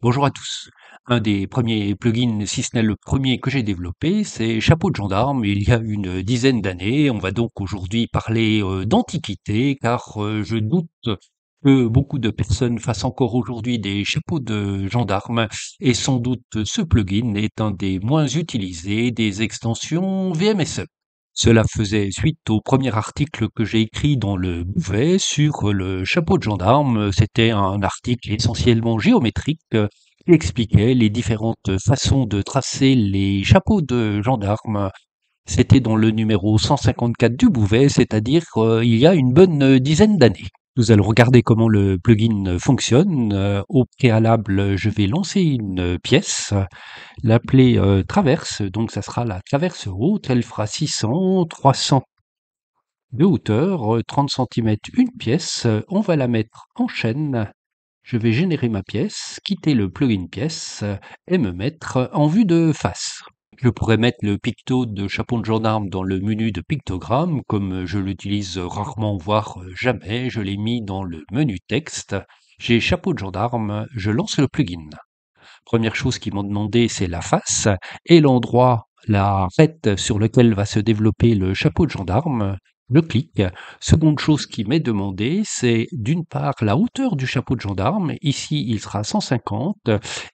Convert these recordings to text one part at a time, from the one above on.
Bonjour à tous. Un des premiers plugins, si ce n'est le premier que j'ai développé, c'est Chapeau de gendarme il y a une dizaine d'années. On va donc aujourd'hui parler euh, d'antiquité car euh, je doute que beaucoup de personnes fassent encore aujourd'hui des chapeaux de gendarme et sans doute ce plugin est un des moins utilisés des extensions VMSE. Cela faisait suite au premier article que j'ai écrit dans le Bouvet sur le chapeau de gendarme. C'était un article essentiellement géométrique euh, qui expliquait les différentes façons de tracer les chapeaux de gendarme. C'était dans le numéro 154 du Bouvet, c'est-à-dire euh, il y a une bonne dizaine d'années. Nous allons regarder comment le plugin fonctionne. Euh, au préalable, je vais lancer une pièce, l'appeler euh, traverse. Donc, ça sera la traverse haute. Elle fera 600, 300 de hauteur, 30 euh, cm une pièce. On va la mettre en chaîne. Je vais générer ma pièce, quitter le plugin pièce et me mettre en vue de face. Je pourrais mettre le picto de chapeau de gendarme dans le menu de pictogramme, comme je l'utilise rarement, voire jamais, je l'ai mis dans le menu texte. J'ai chapeau de gendarme, je lance le plugin. Première chose qu'ils m'ont demandé, c'est la face et l'endroit, la tête sur lequel va se développer le chapeau de gendarme. Je clique. Seconde chose qui m'est demandée, c'est d'une part la hauteur du chapeau de gendarme. Ici, il sera 150.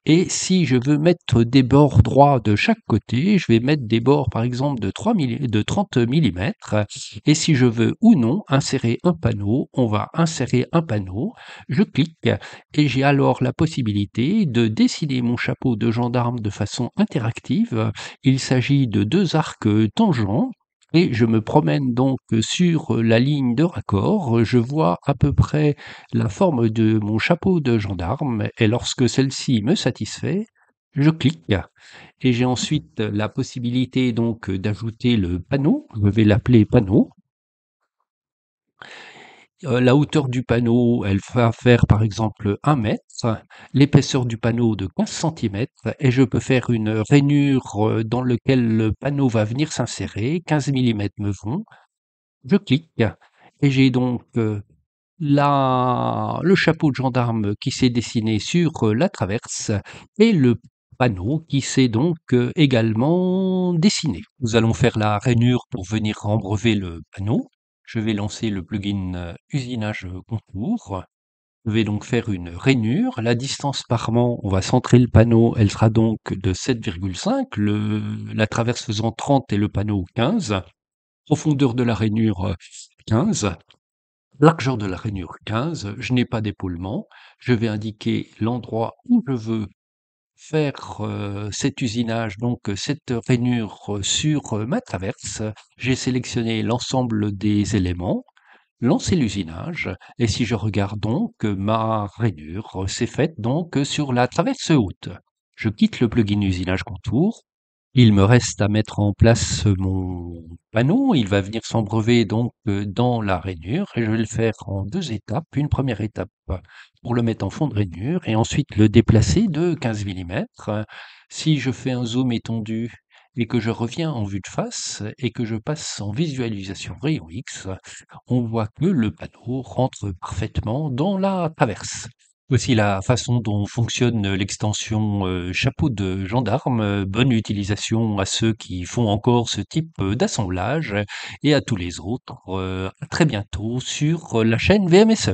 Et si je veux mettre des bords droits de chaque côté, je vais mettre des bords par exemple de, 3 de 30 mm. Et si je veux ou non insérer un panneau, on va insérer un panneau. Je clique et j'ai alors la possibilité de dessiner mon chapeau de gendarme de façon interactive. Il s'agit de deux arcs tangents et je me promène donc euh, sur euh, la ligne de raccord. Euh, je vois à peu près la forme de mon chapeau de gendarme. Et lorsque celle-ci me satisfait, je clique et j'ai ensuite la possibilité donc d'ajouter le panneau. Je vais l'appeler panneau euh, la hauteur du panneau, elle va faire par exemple 1 mètre, l'épaisseur du panneau de 15 cm, et je peux faire une rainure euh, dans laquelle le panneau va venir s'insérer, 15 mm me vont. Je clique, et j'ai donc euh, le chapeau de gendarme qui s'est dessiné sur la traverse, et le panneau qui s'est donc également dessiné. Nous allons faire la rainure pour venir embrever le panneau je vais lancer le plugin euh, usinage euh, contour. Je vais donc faire une rainure. La distance par on va centrer le panneau, elle sera donc de 7,5, la traverse faisant 30 et le panneau 15. Profondeur de la rainure 15. Euh, Largeur de la rainure 15. Je n'ai pas d'épaulement. Je vais indiquer l'endroit où je veux faire euh, cet usinage, donc euh, cette rainure euh, sur ma traverse. J'ai sélectionné l'ensemble des éléments, lancé l'usinage, et si je regarde donc, ma rainure s'est faite donc sur la traverse haute. Je quitte le plugin usinage contour il me reste à mettre en place mon panneau. Il va venir s'embrever donc euh, dans la rainure et je vais le faire en deux étapes. Une première étape pour le mettre en fond de rainure et ensuite le déplacer de 15 mm. Si je fais un zoom étendu et que je reviens en vue de face et que je passe en visualisation rayon X, on voit que le panneau rentre parfaitement dans la traverse. Voici la façon dont fonctionne l'extension, euh, chapeau de gendarme, bonne utilisation à ceux qui font encore ce type, euh, d'assemblage et à tous les autres, euh, à très bientôt sur, la chaîne VMSE.